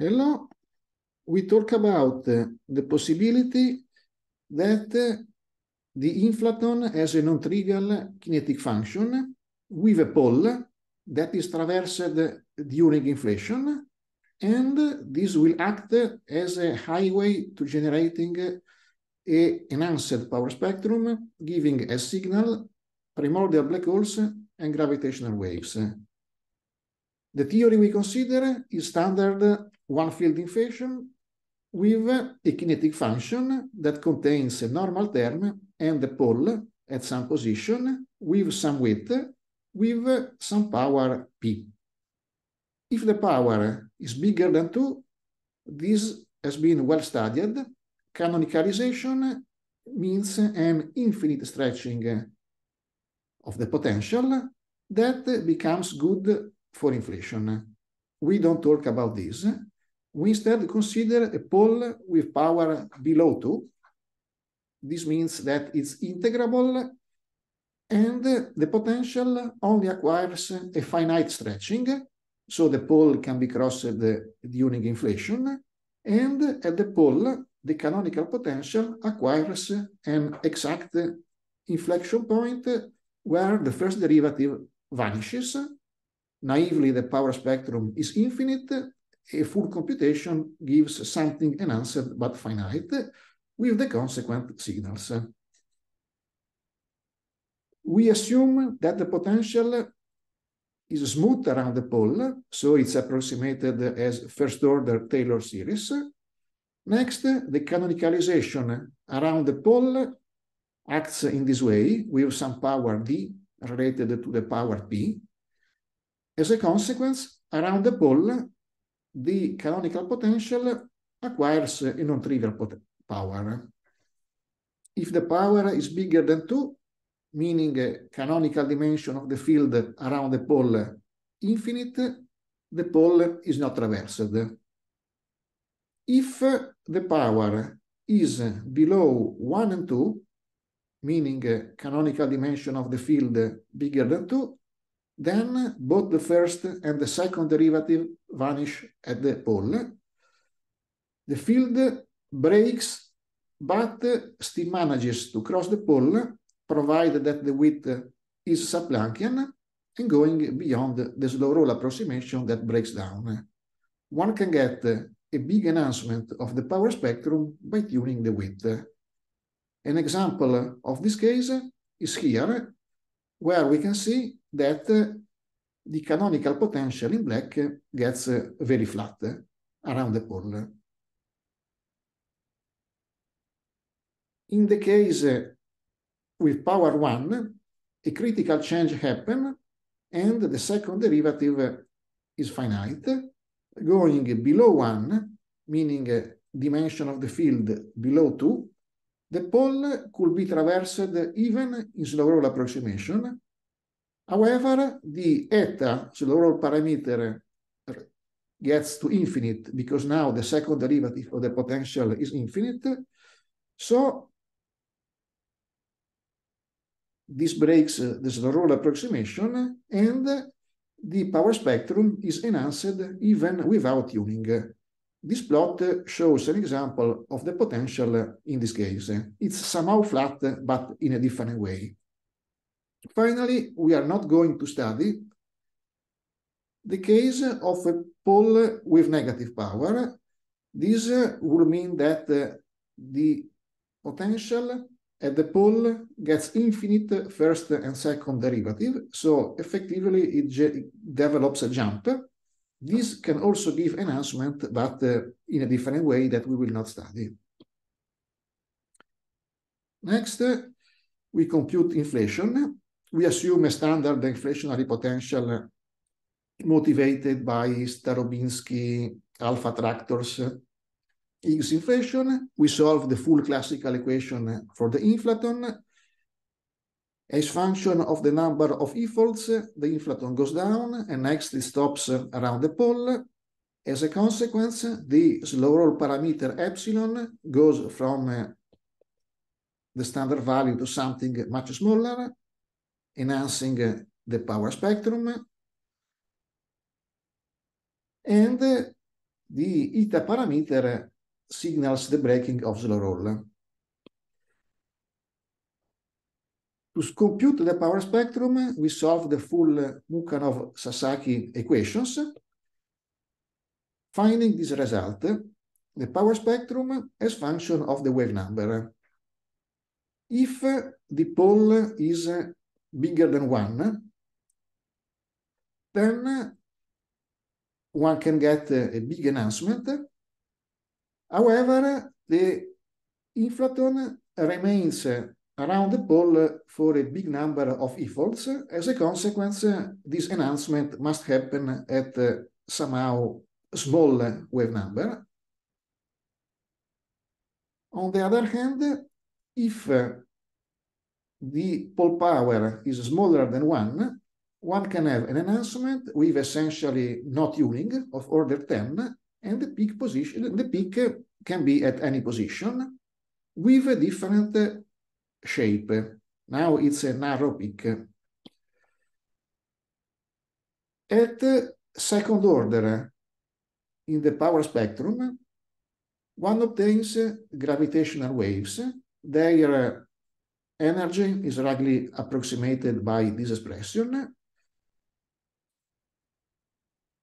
Hello, we talk about uh, the possibility that uh, the inflaton has a non-trivial kinetic function with a pole that is traversed during inflation, and this will act as a highway to generating a enhanced power spectrum, giving a signal, primordial black holes, and gravitational waves. The theory we consider is standard one field inflation with a kinetic function that contains a normal term and a pole at some position with some weight with some power p. If the power is bigger than 2, this has been well studied. Canonicalization means an infinite stretching of the potential that becomes good for inflation. We don't talk about this we instead consider a pole with power below 2. This means that it's integrable and the potential only acquires a finite stretching, so the pole can be crossed during inflation, and at the pole, the canonical potential acquires an exact inflection point where the first derivative vanishes. Naively, the power spectrum is infinite, a full computation gives something enhanced but finite with the consequent signals. We assume that the potential is smooth around the pole, so it's approximated as first-order Taylor series. Next, the canonicalization around the pole acts in this way with some power d related to the power p. As a consequence, around the pole, the canonical potential acquires a non-trivial power. If the power is bigger than 2, meaning a canonical dimension of the field around the pole infinite, the pole is not traversed. If the power is below 1 and 2, meaning a canonical dimension of the field bigger than 2, then both the first and the second derivative vanish at the pole. The field breaks, but still manages to cross the pole, provided that the width is Saplankian and going beyond the slow roll approximation that breaks down. One can get a big enhancement of the power spectrum by tuning the width. An example of this case is here where we can see that uh, the canonical potential in black gets uh, very flat uh, around the pole. In the case with power 1, a critical change happens and the second derivative is finite, going below 1, meaning dimension of the field below 2, the pole could be traversed even in slow roll approximation. However, the eta slow roll parameter gets to infinite because now the second derivative of the potential is infinite. So this breaks the slow roll approximation and the power spectrum is enhanced even without tuning. This plot shows an example of the potential in this case. It's somehow flat, but in a different way. Finally, we are not going to study the case of a pole with negative power. This would mean that the potential at the pole gets infinite first and second derivative. So effectively, it develops a jump this can also give enhancement, but uh, in a different way that we will not study. Next, uh, we compute inflation. We assume a standard inflationary potential uh, motivated by Starobinsky alpha tractors uh, Higgs inflation. We solve the full classical equation for the inflaton as function of the number of e-folds, the inflaton goes down and next it stops around the pole. As a consequence, the slow roll parameter epsilon goes from uh, the standard value to something much smaller, enhancing uh, the power spectrum. And uh, the eta parameter signals the breaking of slow roll. To compute the power spectrum, we solve the full Mukhanov-Sasaki equations. Finding this result, the power spectrum as function of the wave number. If the pole is bigger than one, then one can get a big enhancement. However, the inflaton remains around the pole for a big number of efforts. As a consequence, this enhancement must happen at uh, somehow small wave number. On the other hand, if uh, the pole power is smaller than one, one can have an enhancement with essentially not tuning of order 10, and the peak position, the peak can be at any position with a different shape. Now it's an aerobic. At second order in the power spectrum, one obtains gravitational waves. Their energy is roughly approximated by this expression.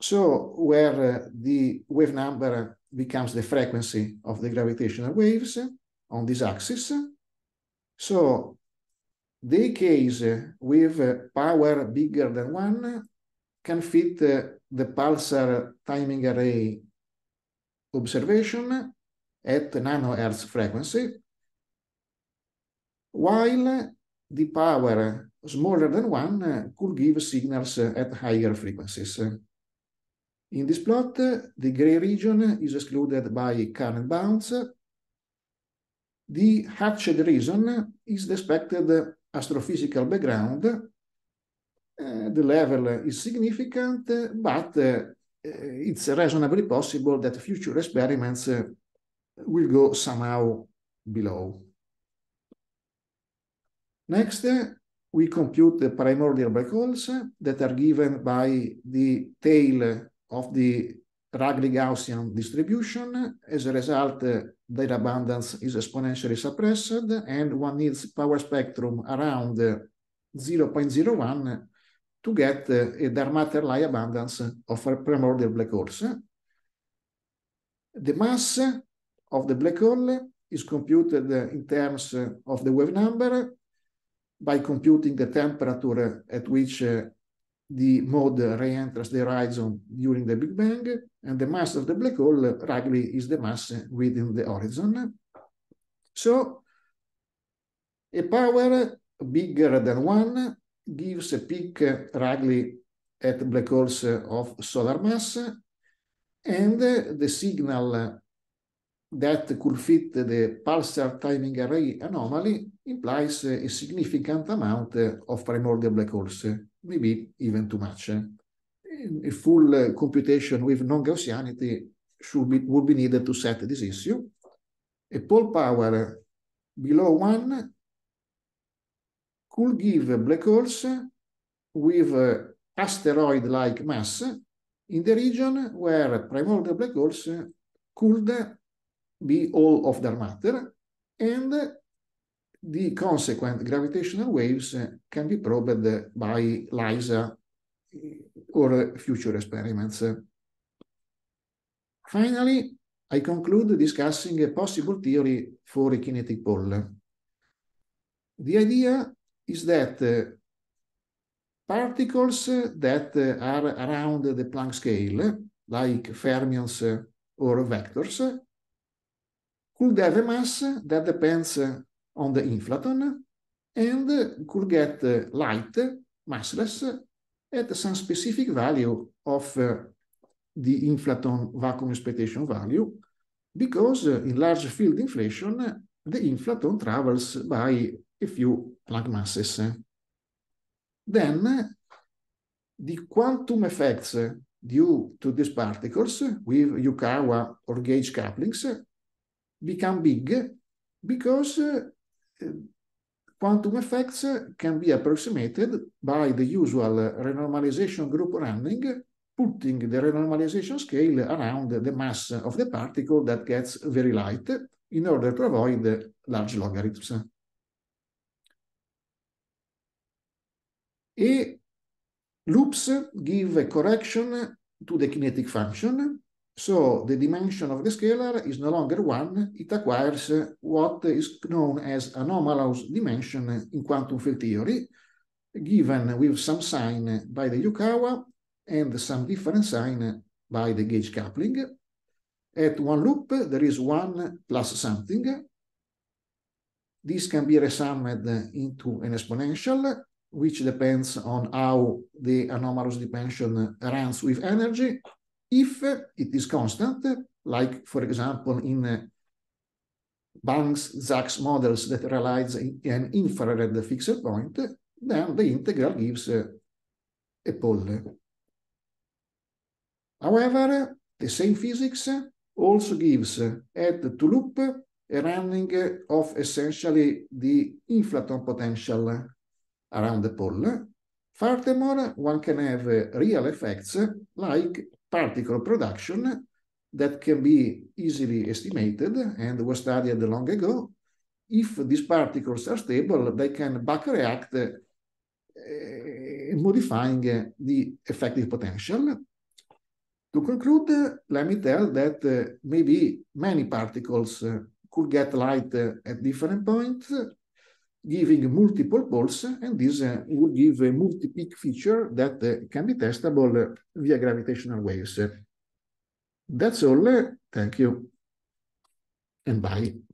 So where the wave number becomes the frequency of the gravitational waves on this axis, so the case with power bigger than one can fit uh, the pulsar timing array observation at nanohertz frequency, while the power smaller than one uh, could give signals uh, at higher frequencies. In this plot, the gray region is excluded by current bounds, the hatched reason is the expected astrophysical background. Uh, the level is significant, but uh, it's reasonably possible that future experiments uh, will go somehow below. Next, uh, we compute the primordial black holes uh, that are given by the tail of the Ragli Gaussian distribution. As a result, uh, data abundance is exponentially suppressed, and one needs power spectrum around 0.01 to get a dark matter light abundance of a primordial black holes. The mass of the black hole is computed in terms of the wave number by computing the temperature at which the mode reenters the horizon during the Big Bang, and the mass of the black hole, roughly is the mass within the horizon. So a power bigger than one gives a peak roughly at black holes of solar mass, and the signal that could fit the pulsar timing array anomaly implies a significant amount of primordial black holes maybe even too much. A eh? full eh, computation with non-Gaussianity should be would be needed to set this issue. A pole power eh, below one could give black holes with asteroid-like mass in the region where primordial black holes could be all of their matter and the consequent gravitational waves eh, can be probed by LISA eh, or future experiments. Finally, I conclude discussing a possible theory for a kinetic pole. The idea is that eh, particles that are around the Planck scale, like fermions or vectors, could have a mass that depends on the inflaton and could get light, massless, at some specific value of uh, the inflaton vacuum expectation value, because uh, in large field inflation, the inflaton travels by a few Planck masses. Then the quantum effects due to these particles with Yukawa or gauge couplings become big because uh, quantum effects can be approximated by the usual renormalization group running, putting the renormalization scale around the mass of the particle that gets very light in order to avoid large logarithms. E loops give a correction to the kinetic function So the dimension of the scalar is no longer one, it acquires what is known as anomalous dimension in quantum field theory, given with some sign by the Yukawa and some different sign by the gauge coupling. At one loop, there is one plus something. This can be resummed into an exponential, which depends on how the anomalous dimension runs with energy if it is constant, like for example in uh, Banks Zach's models that realize an infrared fixed point, then the integral gives uh, a pole. However, the same physics also gives uh, at the loop a running of essentially the inflaton potential around the pole. Furthermore, one can have real effects like particle production that can be easily estimated and was studied long ago. If these particles are stable, they can back react, uh, modifying uh, the effective potential. To conclude, let me tell that uh, maybe many particles uh, could get light uh, at different points giving multiple poles, and this uh, would give a multi-peak feature that uh, can be testable uh, via gravitational waves. That's all. Thank you, and bye.